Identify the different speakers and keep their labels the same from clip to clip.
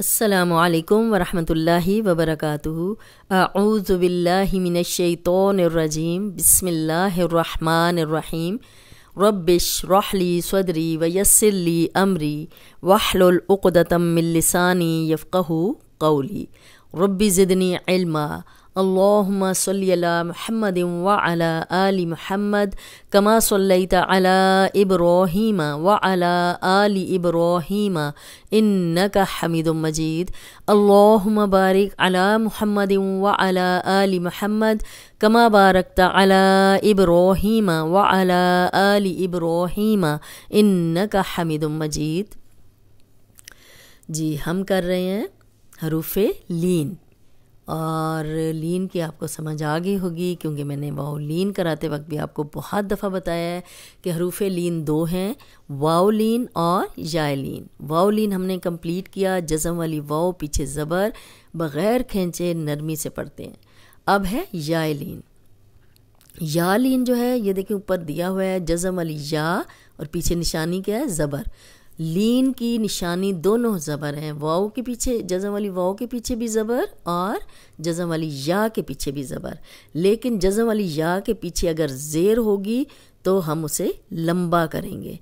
Speaker 1: السلام عليكم ورحمة الله وبركاته أعوذ بالله من الشيطان الرجيم بسم الله الرحمن الرحيم رب اشرح لي صدري ويسر لي أمري واحلل عقدة من لساني يفقه قولي ربي زدني علما اللهم صل على محمد وعلى آل محمد كما صليت على إبراهيم وعلى آل إبراهيم إنك حميد مجيد اللهم بارك على محمد وعلى آل محمد كما باركت على إبراهيم وعلى آل إبراهيم إنك حميد مجيد جي هم كر رہے ہیں حروف لین اور لین کی آپ کو سمجھ آ گئی ہوگی کیونکہ میں نے لین کراتے وقت بھی آپ کو بہت دفعہ بتایا ہے کہ حروف لین دو ہیں لین اور یائے لین لین ہم نے کمپلیٹ کیا جزم والی واؤ پیچھے زبر بغیر کھینچے نرمی سے پڑھتے ہیں اب ہے یائے لین یا لین جو ہے یہ دیکھیں اوپر دیا ہوا ہے جزم والی یا اور پیچھے نشانی کیا ہے زبر لین کی نشانی دونوں زبر ہیں واؤ کے پیچھے جزم والی واؤ کے پیچھے بھی زبر اور جزم والی یا کے پیچھے بھی زبر لیکن جزم والی یا کے پیچھے اگر زیر ہوگی تو ہم اسے لمبا کریں گے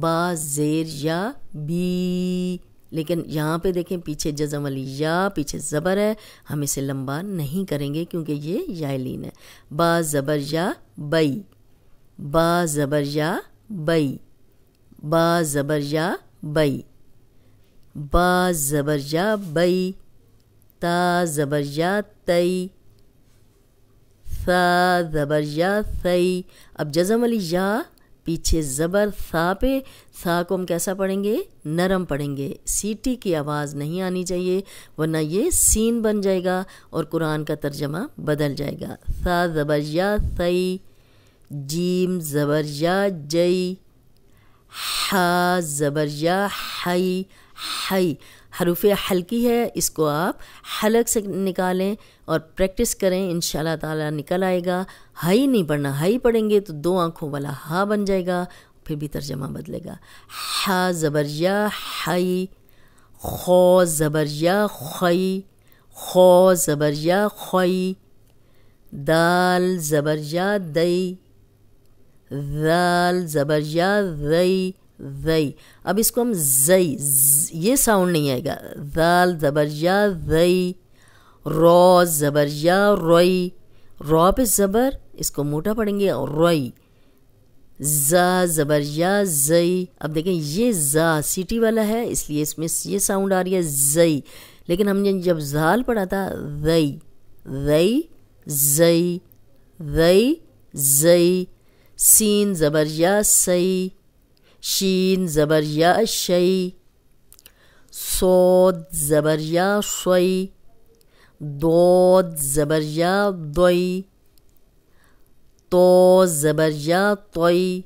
Speaker 1: با زیر یا بی لیکن یہاں پہ دیکھیں پیچھے جزم علی یا پیچھے زبر ہے ہم اسے لمبا نہیں کریں گے کیونکہ یہ یا لین ہے زبر یا بئی زبر یا بئی با زبر یا بئی با زبر یا بئی تا زبر یا تئی سا زبر یا سئی اب جزم علی یا پیچھے زبر سا پہ سا کو ہم کیسا پڑھیں گے نرم پڑھیں گے سیٹی کی آواز نہیں آنی چاہیے ورنہ یہ سین بن جائے گا اور قرآن کا ترجمہ بدل جائے گا سا زبر یا سئی جیم زبر یا جئی ح زبر یا ہائی ہی حروف حلقی ہے اس کو آپ حلق سے نکالیں اور پریکٹس کریں ان شاء اللہ تعالیٰ نکل آئے گا ہائی نہیں پڑھنا ہائی پڑھیں گے تو دو آنکھوں والا ہا بن جائے گا پھر بھی ترجمہ بدلے گا ہا زبر یا ہائی خو زبر یا خوائی خو زبر یا خوائی دال زبر یا دہی ذال زبر یا ذئی ذئی اب اس کو ہم زئی یہ ساؤنڈ نہیں آئے گا ذال زبر یا ذی رو زبر یا روئی رو پہ زبر اس کو موٹا پڑھیں گے روئی ز زبر یا زئی اب دیکھیں یہ زا سیٹی والا ہے اس لیے اس میں یہ ساؤنڈ آ رہی ہے زئی لیکن ہم نے جب زال پڑھا تھا زئی زئی زئی رئی زئی سین زبر یا سئی شین زبر یا شی سود زبر یا سوئی دود زبر یا دوئی تو زبر یا توئی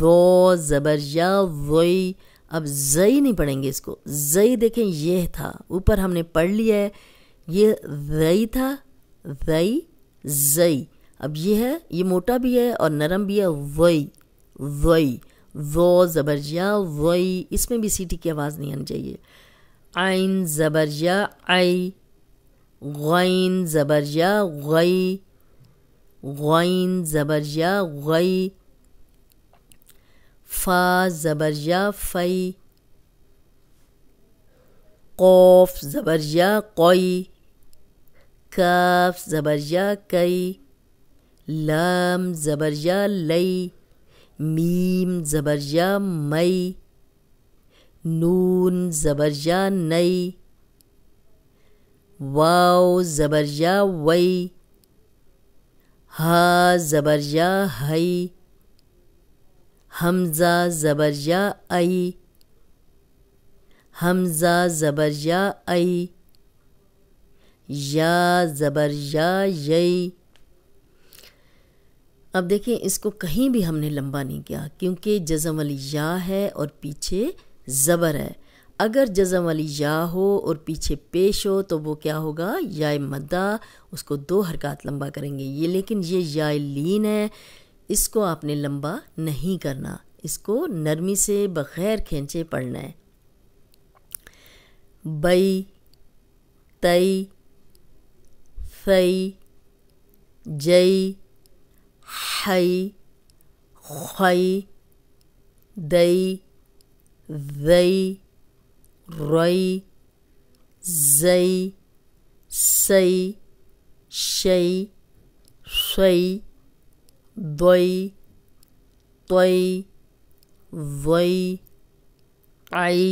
Speaker 1: و زبر یا وئی اب زئی نہیں پڑھیں گے اس کو زئی دیکھیں یہ تھا اوپر ہم نے پڑھ لیا ہے یہ زئی تھا زئی زئی اب یہ ہے یہ موٹا بھی ہے اور نرم بھی ہے وئی وئی و زبر یا وئی اس میں بھی سیٹی کی آواز نہیں آنی چاہیے آئین زبر یا ای زبرجیا زبر یا غی غوائن زبر یا غی فا زبرجیا یا قوف زبرجیا زبر یا قوئی کاف زبر یا لام زبرجا لی میم زبرجا می نون زبرجا نی واو زبرجا وی ها زبرجا هی همزه زبرجا ای همزه زبرجا ای یا زبرجا یی اب دیکھیں اس کو کہیں بھی ہم نے لمبا نہیں کیا کیونکہ جزم علی یا ہے اور پیچھے زبر ہے اگر جزم علی یا ہو اور پیچھے پیش ہو تو وہ کیا ہوگا یا مدہ اس کو دو حرکات لمبا کریں گے یہ لیکن یہ یا لین ہے اس کو آپ نے لمبا نہیں کرنا اس کو نرمی سے بغیر کھینچے پڑھنا ہے بئی تئی فئی جئی hay khay day they ray zay say shay shay doy toy vay ay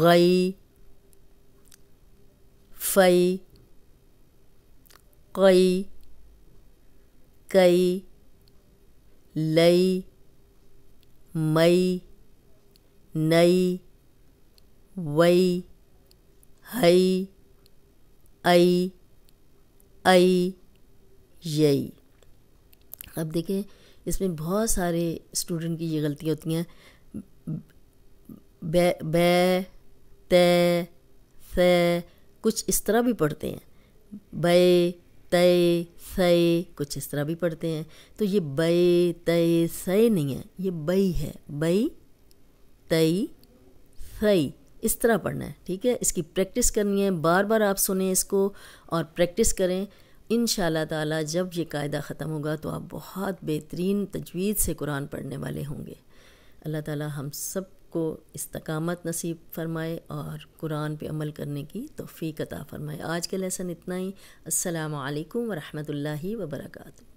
Speaker 1: gay fay gay کئی لئی مئی نئی وئی ہئی یئی اب دیکھیں اس میں بہت سارے اسٹوڈنٹ کی یہ غلطیاں ہوتی ہیں بے تے ف کچھ اس طرح بھی پڑھتے ہیں بے تے سے کچھ اس طرح بھی پڑھتے ہیں تو یہ بے تے سے نہیں ہے یہ بئی ہے بئی تے سے اس طرح پڑھنا ہے ٹھیک ہے اس کی پریکٹس کرنی ہے بار بار آپ سنیں اس کو اور پریکٹس کریں ان شاء اللہ تعالیٰ جب یہ قاعدہ ختم ہوگا تو آپ بہت بہترین تجوید سے قرآن پڑھنے والے ہوں گے اللہ تعالیٰ ہم سب کو استقامت نصیب فرمائے اور قرآن پہ عمل کرنے کی توفیق عطا فرمائے آج کے لیسن اتنا ہی السلام علیکم ورحمۃ اللہ وبرکاتہ